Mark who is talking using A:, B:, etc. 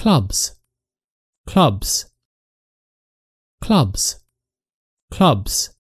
A: clubs, clubs, clubs, clubs.